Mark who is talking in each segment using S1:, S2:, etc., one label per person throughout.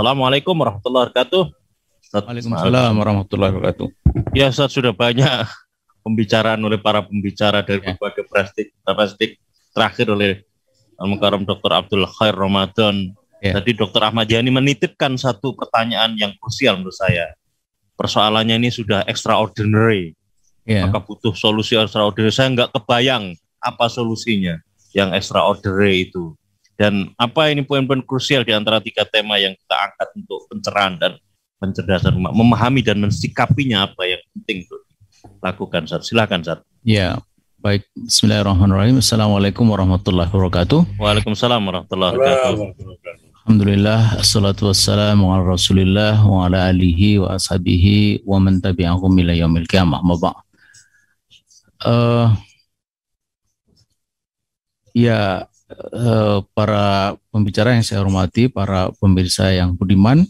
S1: Assalamualaikum warahmatullahi wabarakatuh. Ustaz, Waalaikumsalam
S2: warahmatullahi wabarakatuh.
S1: Ya, Ustaz sudah banyak pembicaraan oleh para pembicara dari ya. berbagai plastik, plastik terakhir oleh Al-Mukarram Dr. Abdul Khair Ramadan. Ya. Tadi Dr. Ahmad Yani menitipkan satu pertanyaan yang krusial menurut saya. Persoalannya ini sudah extraordinary. Ya. Maka butuh solusi extraordinary. Saya nggak kebayang apa solusinya yang extraordinary itu. Dan apa ini poin-poin krusial di antara tiga tema yang kita angkat untuk pencerahan dan pencerdasan umat, memahami dan mensikapinya apa yang penting untuk lakukan. Sar. Silakan,
S2: Ya, baik. Bismillahirrahmanirrahim. Assalamualaikum warahmatullahi wabarakatuh.
S1: Waalaikumsalam warahmatullahi wabarakatuh.
S2: Alhamdulillah, assalatu wassalamu ala rasulillah wa ala alihi wa ashabihi wa man tabi'ahum ila yaumil kiamah. Uh, eh, ya, uh, para pembicara yang saya hormati, para pemirsa yang budiman,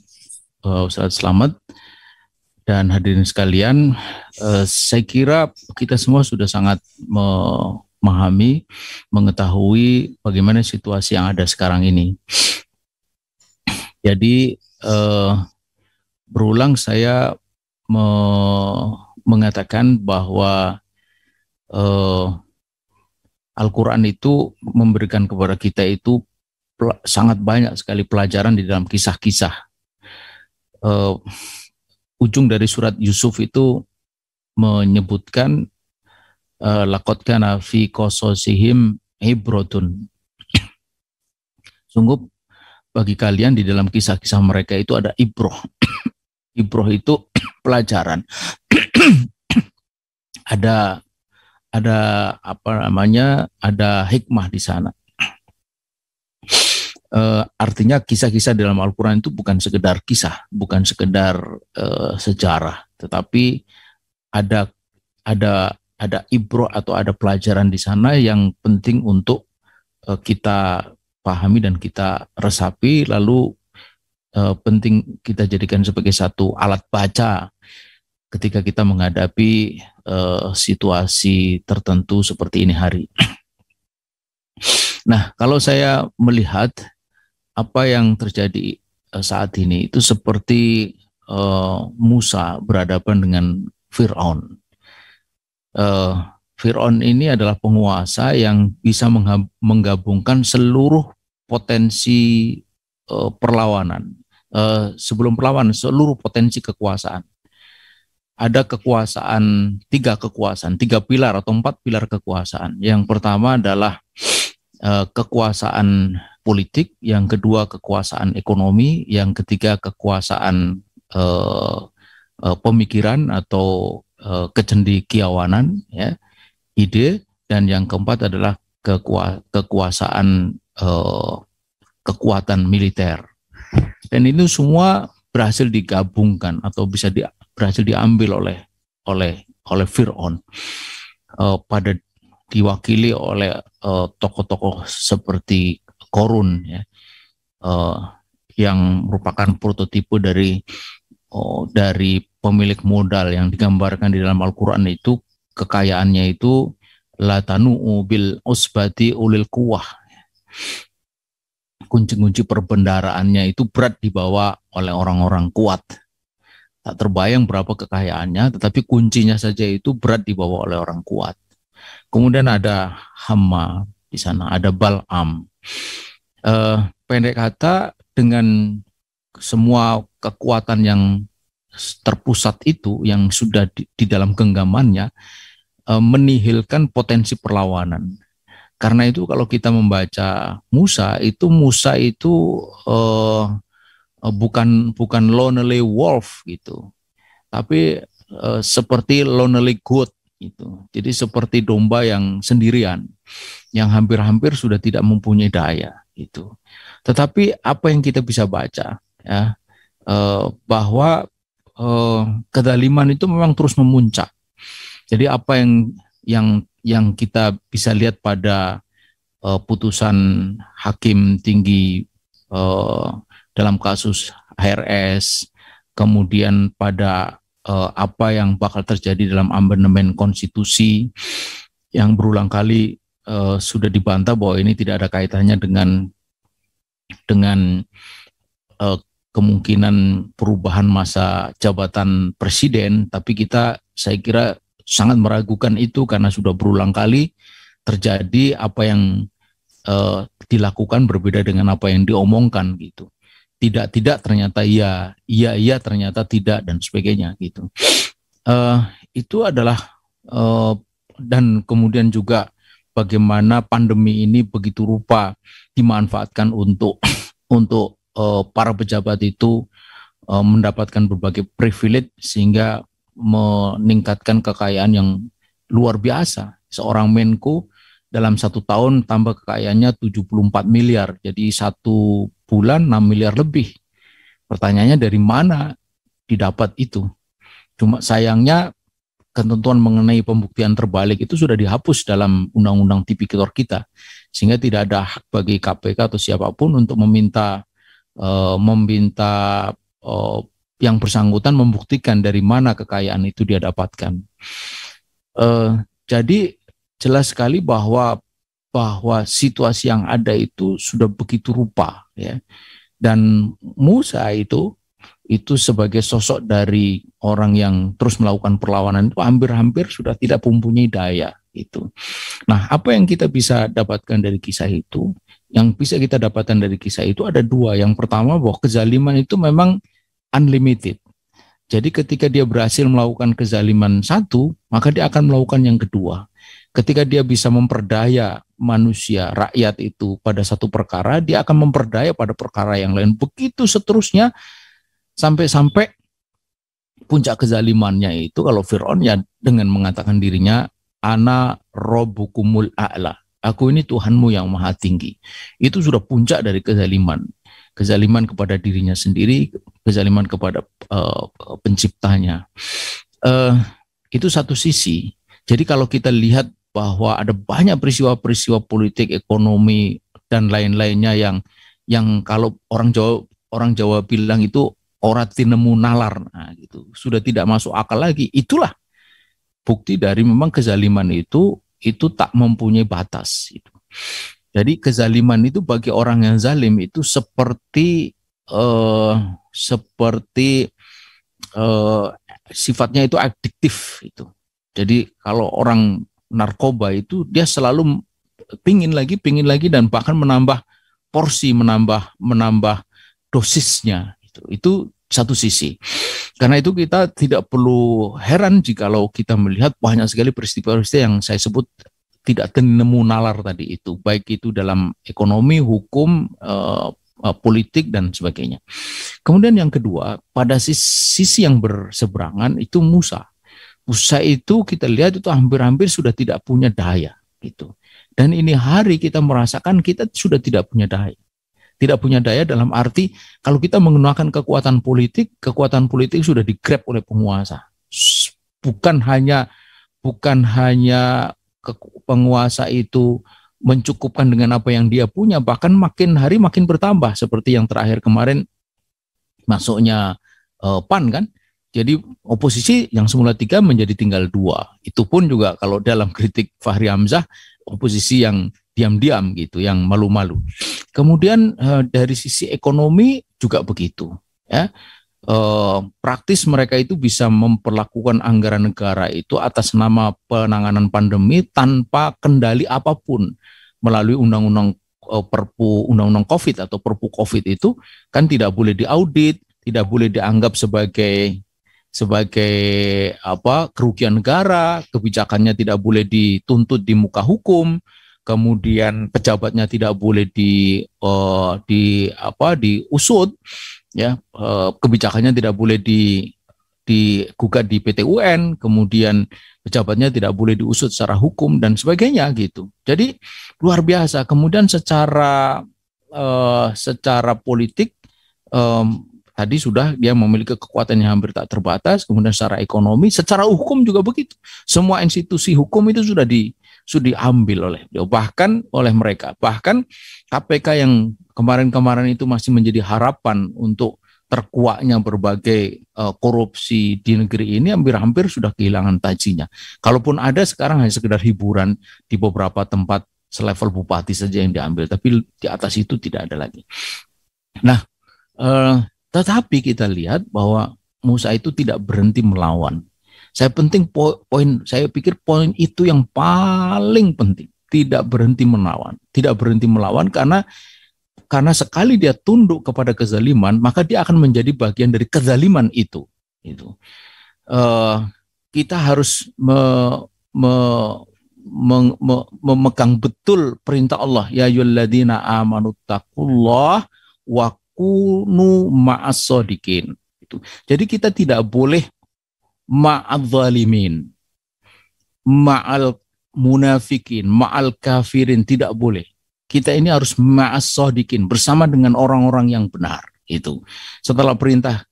S2: uh, Selamat, dan hadirin sekalian, uh, saya kira kita semua sudah sangat memahami, mengetahui bagaimana situasi yang ada sekarang ini. Jadi uh, berulang saya me mengatakan bahwa uh, Al-Quran itu memberikan kepada kita itu sangat banyak sekali pelajaran di dalam kisah-kisah. Uh, ujung dari surat Yusuf itu menyebutkan uh, eh, lakot kana fi kososihim hibratun. Sungguh bagi kalian di dalam kisah-kisah mereka itu ada ibroh. ibroh itu pelajaran. ada ada apa namanya ada hikmah di sana. E, artinya kisah-kisah dalam Al-Quran itu bukan sekedar kisah, bukan sekedar e, sejarah, tetapi ada ada ada ibro atau ada pelajaran di sana yang penting untuk e, kita pahami dan kita resapi, lalu e, penting kita jadikan sebagai satu alat baca ketika kita menghadapi uh, situasi tertentu seperti ini hari. Nah, kalau saya melihat apa yang terjadi eh, saat ini itu seperti uh, Musa berhadapan dengan Fir'aun. Uh, Fir'aun ini adalah penguasa yang bisa menggabungkan seluruh potensi uh, perlawanan. Uh, sebelum perlawanan, seluruh potensi kekuasaan ada kekuasaan, tiga kekuasaan, tiga pilar atau empat pilar kekuasaan. Yang pertama adalah eh, kekuasaan politik, yang kedua kekuasaan ekonomi, yang ketiga kekuasaan eh, eh, pemikiran atau eh, kecendikiawanan, ya, ide, dan yang keempat adalah kekua kekuasaan eh, kekuatan militer. Dan itu semua berhasil digabungkan atau bisa di, berhasil diambil oleh oleh oleh Fir'aun uh, pada diwakili oleh tokoh eh, tokoh-tokoh seperti Korun ya uh, yang merupakan prototipe dari uh, dari pemilik modal yang digambarkan di dalam Al-Qur'an itu kekayaannya itu latanu bil usbati ulil kuah kunci-kunci perbendaraannya itu berat dibawa oleh orang-orang kuat tak terbayang berapa kekayaannya, tetapi kuncinya saja itu berat dibawa oleh orang kuat. Kemudian ada Hama di sana, ada Balam. Uh, pendek kata dengan semua kekuatan yang terpusat itu yang sudah di, di dalam genggamannya uh, menihilkan potensi perlawanan. Karena itu kalau kita membaca Musa itu Musa itu uh, Eh, bukan bukan lonely wolf gitu tapi uh, seperti lonely goat gitu jadi seperti domba yang sendirian yang hampir-hampir sudah tidak mempunyai daya gitu tetapi apa yang kita bisa baca ya uh, bahwa uh, kedaliman itu memang terus memuncak jadi apa yang yang yang kita bisa lihat pada uh, putusan hakim tinggi uh, dalam kasus HRS, kemudian pada eh, apa yang bakal terjadi dalam amandemen konstitusi yang berulang kali eh, sudah dibantah bahwa ini tidak ada kaitannya dengan dengan eh, kemungkinan perubahan masa jabatan presiden, tapi kita saya kira sangat meragukan itu karena sudah berulang kali terjadi apa yang eh, dilakukan berbeda dengan apa yang diomongkan gitu tidak tidak ternyata iya, iya iya ternyata tidak dan sebagainya gitu. Uh, itu adalah uh, dan kemudian juga bagaimana pandemi ini begitu rupa dimanfaatkan untuk untuk uh, para pejabat itu uh, mendapatkan berbagai privilege sehingga meningkatkan kekayaan yang luar biasa. Seorang Menko dalam satu tahun tambah kekayaannya 74 miliar. Jadi satu bulan 6 miliar lebih. Pertanyaannya dari mana didapat itu? Cuma sayangnya ketentuan mengenai pembuktian terbalik itu sudah dihapus dalam undang-undang tipikor kita sehingga tidak ada hak bagi KPK atau siapapun untuk meminta e, meminta e, yang bersangkutan membuktikan dari mana kekayaan itu dia dapatkan. E, jadi jelas sekali bahwa bahwa situasi yang ada itu sudah begitu rupa ya. Dan Musa itu itu sebagai sosok dari orang yang terus melakukan perlawanan itu hampir-hampir sudah tidak mempunyai daya itu. Nah, apa yang kita bisa dapatkan dari kisah itu? Yang bisa kita dapatkan dari kisah itu ada dua. Yang pertama bahwa kezaliman itu memang unlimited jadi ketika dia berhasil melakukan kezaliman satu, maka dia akan melakukan yang kedua. Ketika dia bisa memperdaya manusia, rakyat itu pada satu perkara, dia akan memperdaya pada perkara yang lain. Begitu seterusnya sampai-sampai puncak kezalimannya itu kalau Fir'aun ya dengan mengatakan dirinya ana robukumul a'la. Aku ini Tuhanmu yang maha tinggi. Itu sudah puncak dari kezaliman kezaliman kepada dirinya sendiri, kezaliman kepada uh, penciptanya. Uh, itu satu sisi. Jadi kalau kita lihat bahwa ada banyak peristiwa-peristiwa politik, ekonomi dan lain-lainnya yang yang kalau orang Jawa orang Jawa bilang itu ora tinemu nalar nah, gitu. Sudah tidak masuk akal lagi. Itulah bukti dari memang kezaliman itu itu tak mempunyai batas itu. Jadi kezaliman itu bagi orang yang zalim itu seperti uh, seperti uh, sifatnya itu adiktif itu. Jadi kalau orang narkoba itu dia selalu pingin lagi, pingin lagi dan bahkan menambah porsi, menambah menambah dosisnya. Itu, itu satu sisi. Karena itu kita tidak perlu heran jika kita melihat banyak sekali peristiwa-peristiwa yang saya sebut tidak nemu nalar tadi itu, baik itu dalam ekonomi, hukum, eh, eh politik dan sebagainya. Kemudian yang kedua, pada sisi yang berseberangan itu Musa. Musa itu kita lihat itu hampir-hampir sudah tidak punya daya gitu. Dan ini hari kita merasakan kita sudah tidak punya daya. Tidak punya daya dalam arti kalau kita menggunakan kekuatan politik, kekuatan politik sudah digrab oleh penguasa. Bukan hanya bukan hanya penguasa itu mencukupkan dengan apa yang dia punya bahkan makin hari makin bertambah seperti yang terakhir kemarin masuknya uh, PAN kan jadi oposisi yang semula tiga menjadi tinggal dua itu pun juga kalau dalam kritik Fahri Hamzah oposisi yang diam-diam gitu yang malu-malu kemudian uh, dari sisi ekonomi juga begitu ya Eh, praktis mereka itu bisa memperlakukan anggaran negara itu atas nama penanganan pandemi tanpa kendali apapun melalui undang-undang eh, perpu undang-undang covid atau perpu covid itu kan tidak boleh diaudit tidak boleh dianggap sebagai sebagai apa kerugian negara kebijakannya tidak boleh dituntut di muka hukum kemudian pejabatnya tidak boleh di uh, di apa diusut ya eh, kebijakannya tidak boleh di digugat di PT UN, kemudian pejabatnya tidak boleh diusut secara hukum dan sebagainya gitu. Jadi luar biasa. Kemudian secara eh, secara politik eh, tadi sudah dia memiliki kekuatan yang hampir tak terbatas. Kemudian secara ekonomi, secara hukum juga begitu. Semua institusi hukum itu sudah di sudah diambil oleh beliau bahkan oleh mereka bahkan KPK yang kemarin-kemarin itu masih menjadi harapan untuk terkuaknya berbagai uh, korupsi di negeri ini hampir-hampir sudah kehilangan tajinya. Kalaupun ada sekarang hanya sekedar hiburan di beberapa tempat selevel bupati saja yang diambil, tapi di atas itu tidak ada lagi. Nah, uh, tetapi kita lihat bahwa Musa itu tidak berhenti melawan. Saya penting po poin, saya pikir poin itu yang paling penting. Tidak berhenti melawan, tidak berhenti melawan karena karena sekali dia tunduk kepada kezaliman, maka dia akan menjadi bagian dari kezaliman itu. Itu uh, eh, kita harus me, me, memegang betul perintah Allah. Ya yuladina amanu taqullah wa kunu ma'asodikin. Itu. Jadi kita tidak boleh Ma'al zalimin, ma'al munafikin ma'al kafirin tidak boleh kita ini harus ma'as sodikin bersama dengan orang-orang yang benar itu setelah perintah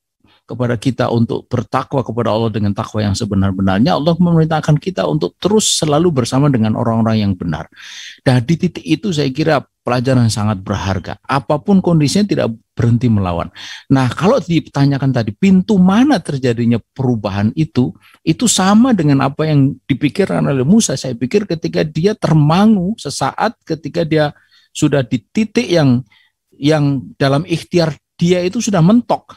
S2: kepada kita untuk bertakwa kepada Allah dengan takwa yang sebenar-benarnya Allah memerintahkan kita untuk terus selalu bersama dengan orang-orang yang benar. Dan di titik itu saya kira pelajaran sangat berharga. Apapun kondisinya tidak berhenti melawan. Nah, kalau ditanyakan tadi pintu mana terjadinya perubahan itu, itu sama dengan apa yang dipikirkan oleh Musa. Saya pikir ketika dia termangu sesaat ketika dia sudah di titik yang yang dalam ikhtiar dia itu sudah mentok.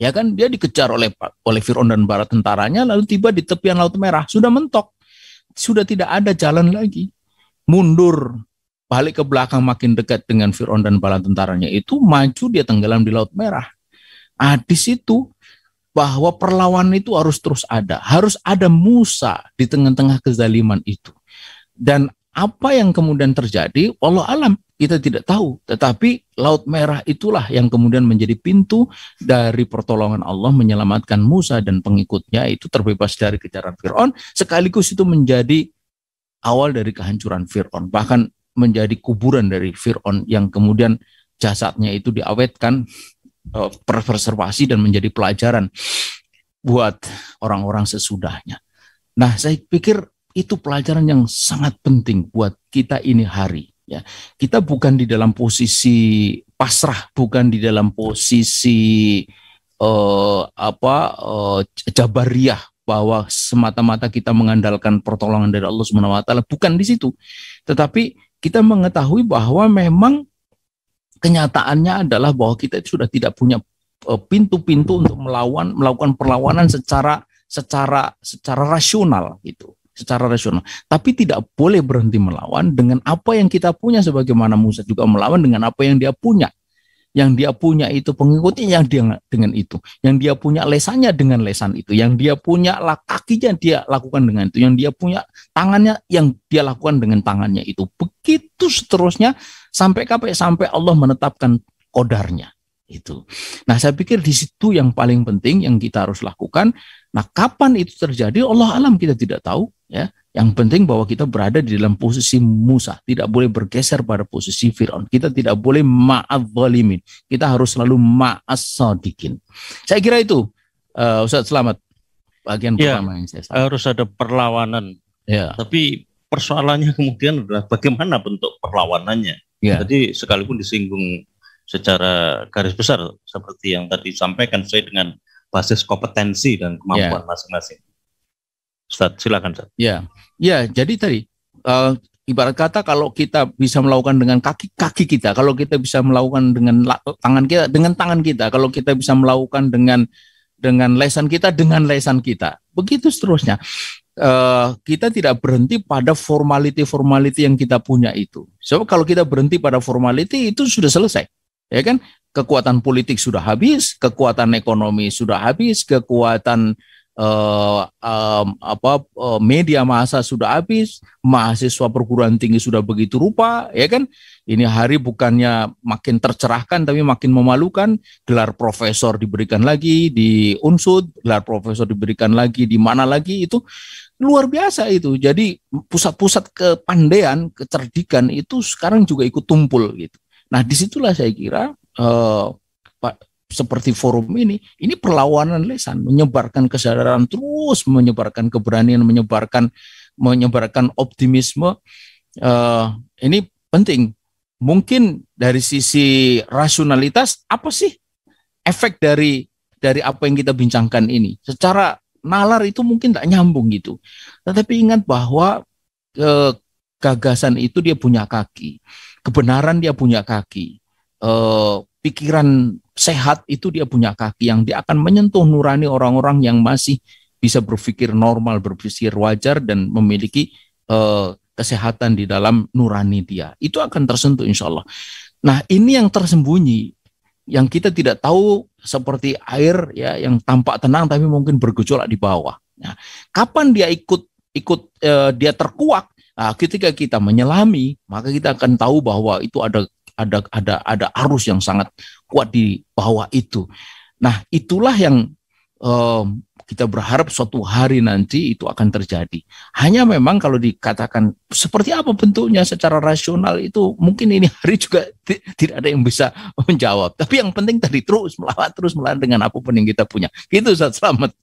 S2: Ya kan dia dikejar oleh oleh Firaun dan barat tentaranya lalu tiba di tepian Laut Merah, sudah mentok. Sudah tidak ada jalan lagi. Mundur, balik ke belakang makin dekat dengan Fir'aun dan bala tentaranya itu maju dia tenggelam di Laut Merah. Ah, di situ bahwa perlawanan itu harus terus ada, harus ada Musa di tengah-tengah kezaliman itu. Dan apa yang kemudian terjadi, walau alam kita tidak tahu, tetapi Laut Merah itulah yang kemudian menjadi pintu dari pertolongan Allah menyelamatkan Musa dan pengikutnya itu terbebas dari kejaran Fir'aun, sekaligus itu menjadi awal dari kehancuran Fir'aun. Bahkan menjadi kuburan dari Fir'aun yang kemudian jasadnya itu diawetkan eh, preservasi dan menjadi pelajaran buat orang-orang sesudahnya. Nah, saya pikir itu pelajaran yang sangat penting buat kita ini hari ya. Kita bukan di dalam posisi pasrah, bukan di dalam posisi uh, apa uh, jabariah bahwa semata-mata kita mengandalkan pertolongan dari Allah Subhanahu wa taala bukan di situ. Tetapi kita mengetahui bahwa memang kenyataannya adalah bahwa kita sudah tidak punya eh, pintu-pintu untuk melawan melakukan perlawanan secara secara secara rasional gitu secara rasional tapi tidak boleh berhenti melawan dengan apa yang kita punya sebagaimana Musa juga melawan dengan apa yang dia punya yang dia punya itu pengikutnya yang dia dengan itu, yang dia punya lesannya dengan lesan itu, yang dia punya kakinya dia lakukan dengan itu, yang dia punya tangannya yang dia lakukan dengan tangannya itu. Begitu seterusnya sampai sampai sampai Allah menetapkan kodarnya itu. Nah, saya pikir di situ yang paling penting yang kita harus lakukan. Nah, kapan itu terjadi? Allah alam kita tidak tahu, ya. Yang penting bahwa kita berada di dalam posisi Musa, tidak boleh bergeser pada posisi Firaun. Kita tidak boleh maaf zalimin. Kita harus selalu ma'asadikin. sadikin. Saya kira itu uh, eh, Ustaz Selamat bagian ya, pertama yang saya sampaikan. Harus ada perlawanan. Ya.
S1: Tapi persoalannya kemudian adalah bagaimana bentuk perlawanannya. Ya. Jadi sekalipun disinggung secara garis besar seperti yang tadi disampaikan sesuai dengan basis kompetensi dan kemampuan ya. masing-masing. Ustaz, silakan Ustaz.
S2: Ya. Ya, jadi tadi uh, ibarat kata kalau kita bisa melakukan dengan kaki kaki kita, kalau kita bisa melakukan dengan tangan kita, dengan tangan kita, kalau kita bisa melakukan dengan dengan lesan kita, dengan lesan kita. Begitu seterusnya. Uh, kita tidak berhenti pada formality-formality yang kita punya itu. Sebab so, kalau kita berhenti pada formality itu sudah selesai ya kan kekuatan politik sudah habis kekuatan ekonomi sudah habis kekuatan uh, um, apa eh, media massa sudah habis, mahasiswa perguruan tinggi sudah begitu rupa, ya kan? Ini hari bukannya makin tercerahkan tapi makin memalukan. Gelar profesor diberikan lagi di Unsud, gelar profesor diberikan lagi di mana lagi itu luar biasa itu. Jadi pusat-pusat kepandaian, kecerdikan itu sekarang juga ikut tumpul gitu. Nah, disitulah saya kira eh, seperti forum ini, ini perlawanan lesan menyebarkan kesadaran terus, menyebarkan keberanian, menyebarkan menyebarkan optimisme. Eh, ini penting. Mungkin dari sisi rasionalitas, apa sih efek dari dari apa yang kita bincangkan ini? Secara nalar itu mungkin tak nyambung gitu. Tetapi ingat bahwa eh, gagasan itu dia punya kaki kebenaran dia punya kaki, eh, pikiran sehat itu dia punya kaki yang dia akan menyentuh nurani orang-orang yang masih bisa berpikir normal, berpikir wajar dan memiliki eh, kesehatan di dalam nurani dia. Itu akan tersentuh insya Allah. Nah ini yang tersembunyi yang kita tidak tahu seperti air ya yang tampak tenang tapi mungkin bergejolak di bawah. Nah, kapan dia ikut ikut eh, dia terkuak Nah, ketika kita menyelami, maka kita akan tahu bahwa itu ada ada ada ada arus yang sangat kuat di bawah itu. Nah, itulah yang um, kita berharap suatu hari nanti itu akan terjadi. Hanya memang kalau dikatakan seperti apa bentuknya secara rasional itu mungkin ini hari juga tidak ada yang bisa menjawab. Tapi yang penting tadi terus melawan, terus melawan dengan apapun yang kita punya. Gitu saat Selamat.